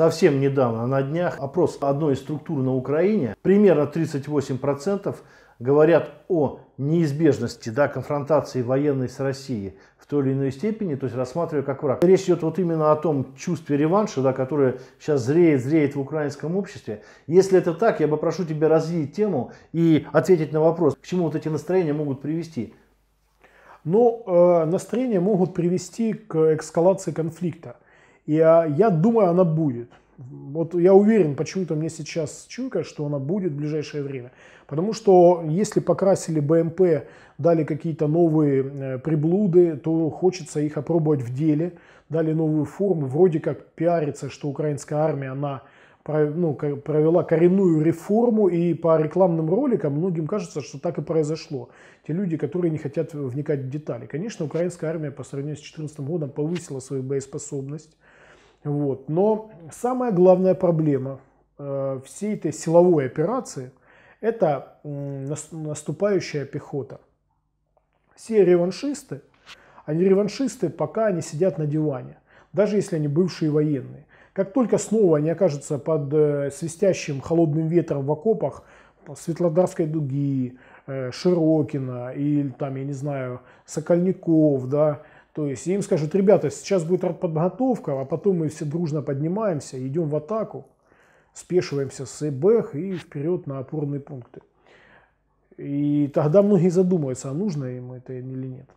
Совсем недавно, на днях, опрос одной из структур на Украине, примерно 38% говорят о неизбежности да, конфронтации военной с Россией в той или иной степени, то есть рассматривая как враг. Речь идет вот именно о том чувстве реванша, да, которое сейчас зреет, зреет в украинском обществе. Если это так, я бы прошу тебя развить тему и ответить на вопрос, к чему вот эти настроения могут привести. Но ну, э, настроения могут привести к эскалации конфликта. И а, я, думаю, она будет. Вот я уверен, почему-то мне сейчас чуйка, что она будет в ближайшее время. Потому что если покрасили БМП, дали какие-то новые э, приблуды, то хочется их опробовать в деле. Дали новую форму. Вроде как пиарится, что украинская армия, она ну, провела коренную реформу, и по рекламным роликам многим кажется, что так и произошло. Те люди, которые не хотят вникать в детали. Конечно, украинская армия по сравнению с 2014 годом повысила свою боеспособность, вот. Но самая главная проблема э, всей этой силовой операции – это наступающая пехота. Все реваншисты, они реваншисты, пока они сидят на диване, даже если они бывшие военные. Как только снова они окажутся под э, свистящим холодным ветром в окопах Светлодарской дуги, э, Широкина или там, я не знаю, Сокольников, да, то есть им скажут, ребята, сейчас будет подготовка, а потом мы все дружно поднимаемся, идем в атаку, спешиваемся с эбэх и вперед на опорные пункты. И тогда многие задумаются, а нужно им это или нет.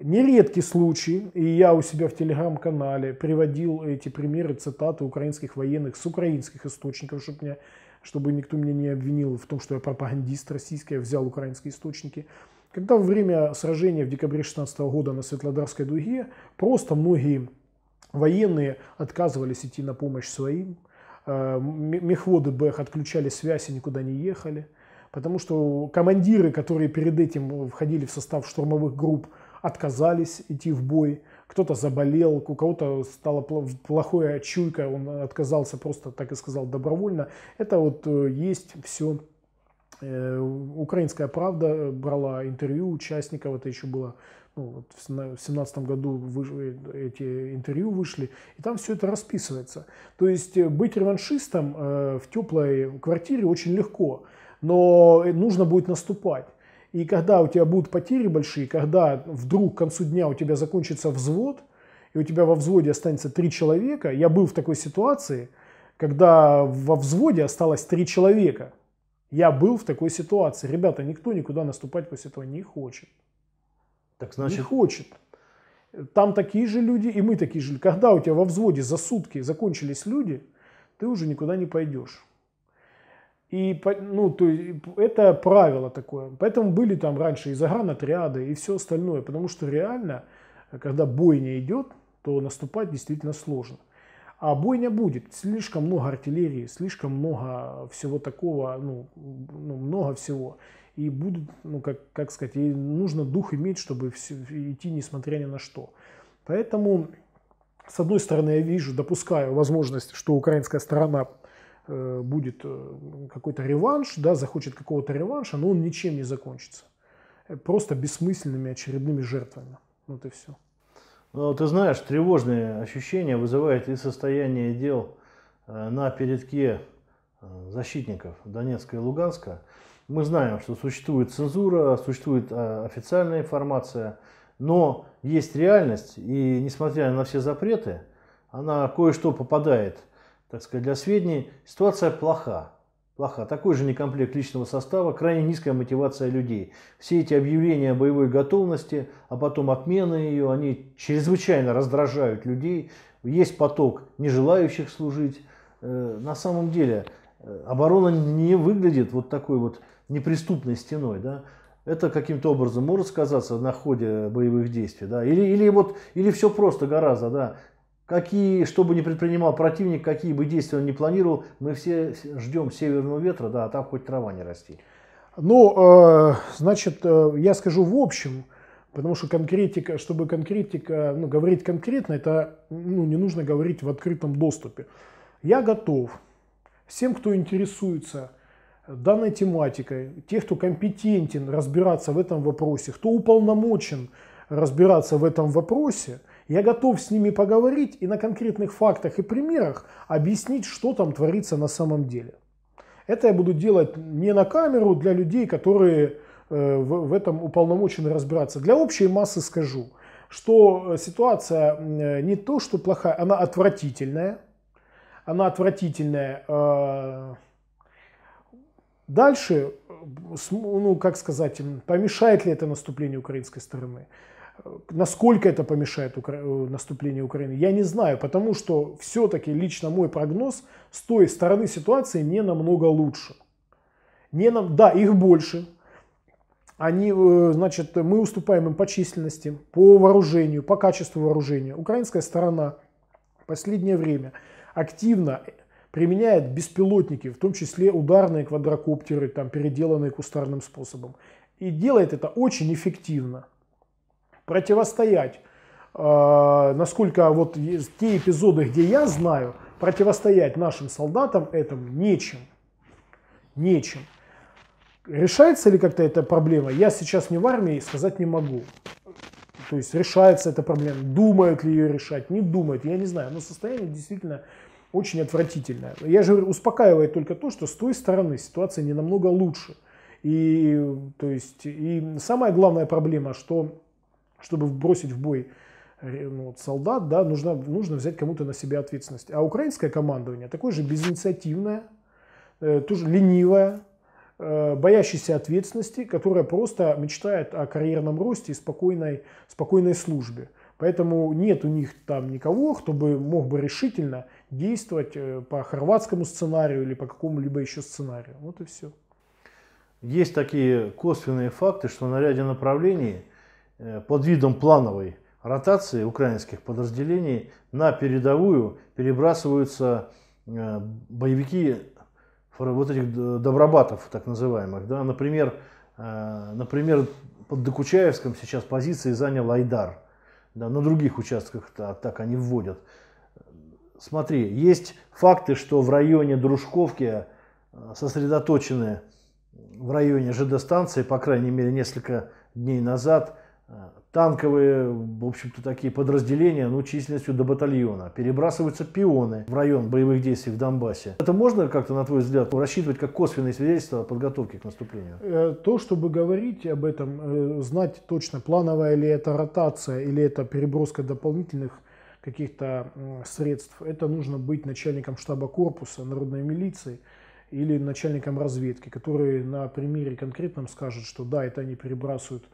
Нередкий случай, и я у себя в телеграм-канале приводил эти примеры, цитаты украинских военных с украинских источников, чтобы, меня, чтобы никто меня не обвинил в том, что я пропагандист российский, я взял украинские источники. Когда во время сражения в декабре 16 года на Светлодарской дуге просто многие военные отказывались идти на помощь своим, э, мехводы БЭХ отключали связь и никуда не ехали, потому что командиры, которые перед этим входили в состав штурмовых групп, отказались идти в бой, кто-то заболел, у кого-то стала плохая чуйка, он отказался просто, так и сказал, добровольно. Это вот э, есть все Э, Украинская правда брала интервью участников, это еще было ну, вот в 2017 году вы, эти интервью вышли, и там все это расписывается. То есть э, быть реваншистом э, в теплой квартире очень легко, но нужно будет наступать. И когда у тебя будут потери большие, когда вдруг к концу дня у тебя закончится взвод, и у тебя во взводе останется три человека, я был в такой ситуации, когда во взводе осталось три человека – я был в такой ситуации. Ребята, никто никуда наступать после этого не хочет. Так значит... Не хочет. Там такие же люди, и мы такие же. Когда у тебя во взводе за сутки закончились люди, ты уже никуда не пойдешь. И ну, то, это правило такое. Поэтому были там раньше и загранотряды, и все остальное. Потому что реально, когда бой не идет, то наступать действительно сложно а бойня будет. Слишком много артиллерии, слишком много всего такого, ну, ну много всего. И будут, ну, как, как сказать, и нужно дух иметь, чтобы все, идти несмотря ни на что. Поэтому, с одной стороны, я вижу, допускаю возможность, что украинская сторона э, будет э, какой-то реванш, да, захочет какого-то реванша, но он ничем не закончится. Э, просто бессмысленными очередными жертвами. Вот и все. Ну, ты знаешь, тревожные ощущения вызывает и состояние дел э, на передке э, защитников Донецка и Луганска. Мы знаем, что существует цензура, существует э, официальная информация, но есть реальность, и несмотря на все запреты, она кое-что попадает, так сказать, для сведений. Ситуация плоха плоха. Такой же некомплект личного состава, крайне низкая мотивация людей. Все эти объявления о боевой готовности, а потом отмена ее, они чрезвычайно раздражают людей. Есть поток нежелающих служить. Э, на самом деле э, оборона не выглядит вот такой вот неприступной стеной. Да? это каким-то образом может сказаться на ходе боевых действий, да, или, или вот, или все просто гораздо, да, какие, что бы ни предпринимал противник, какие бы действия он ни планировал, мы все ждем северного ветра, да, а там хоть трава не расти. Ну, э, значит, э, я скажу в общем, потому что конкретика, чтобы конкретика, ну, говорить конкретно, это, ну, не нужно говорить в открытом доступе. Я готов всем, кто интересуется данной тематикой, тех, кто компетентен разбираться в этом вопросе, кто уполномочен разбираться в этом вопросе – я готов с ними поговорить и на конкретных фактах и примерах объяснить, что там творится на самом деле. Это я буду делать не на камеру для людей, которые э, в, этом уполномочены разбираться. Для общей массы скажу, что ситуация э, не то, что плохая, она отвратительная. Она отвратительная. Э, дальше, ну как сказать, помешает ли это наступлению украинской стороны? Насколько это помешает укра... Э, наступлению Украины, я не знаю, потому что все-таки лично мой прогноз с той стороны ситуации не намного лучше. Не нам... Да, их больше. Они, э, значит, мы уступаем им по численности, по вооружению, по качеству вооружения. Украинская сторона в последнее время активно применяет беспилотники, в том числе ударные квадрокоптеры, там, переделанные кустарным способом. И делает это очень эффективно противостоять, э, насколько вот те эпизоды, где я знаю, противостоять нашим солдатам этому нечем. Нечем. Решается ли как-то эта проблема? Я сейчас не в армии, сказать не могу. То есть решается эта проблема, думают ли ее решать, не думают, я не знаю. Но состояние действительно очень отвратительное. Я же успокаивает только то, что с той стороны ситуация не намного лучше. И, то есть, и самая главная проблема, что чтобы бросить в бой э, ну, вот, солдат, да, нужно, нужно взять кому-то на себя ответственность. А украинское командование такое же безинициативное, э, тоже ленивое, э, боящееся ответственности, которое просто мечтает о карьерном росте и спокойной, спокойной службе. Поэтому нет у них там никого, кто бы мог бы решительно действовать э, по хорватскому сценарию или по какому-либо еще сценарию. Вот и все. Есть такие косвенные факты, что на ряде направлений – Э, под видом плановой ротации украинских подразделений на передовую перебрасываются э, боевики вот этих добробатов, так называемых. Да? Например, э, например, под Докучаевском сейчас позиции занял Айдар. Да, на других участках -то, так они вводят. Смотри, есть факты, что в районе Дружковки сосредоточены в районе ЖД-станции, по крайней мере, несколько дней назад – танковые, в общем-то, такие подразделения, ну, численностью до батальона. Перебрасываются пионы в район боевых действий в Донбассе. Это можно как-то, на твой взгляд, рассчитывать как косвенные свидетельства о подготовке к наступлению? Э, то, чтобы говорить об этом, э, знать точно, плановая ли это ротация или это переброска дополнительных каких-то средств, это нужно быть начальником штаба корпуса народной милиции, или начальником разведки, которые на примере конкретном скажут, что да, это они перебрасывают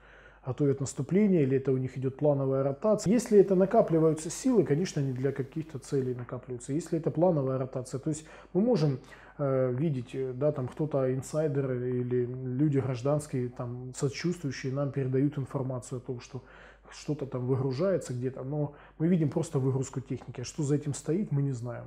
готовят а наступление, или это у них идет плановая ротация. Если это накапливаются силы, конечно, не для каких-то целей накапливаются. Если это плановая ротация, то есть мы можем э, видеть, э, да, там кто-то инсайдеры или люди гражданские, там сочувствующие нам передают информацию о том, что что-то там выгружается где-то, но мы видим просто выгрузку техники. А что за этим стоит, мы не знаем.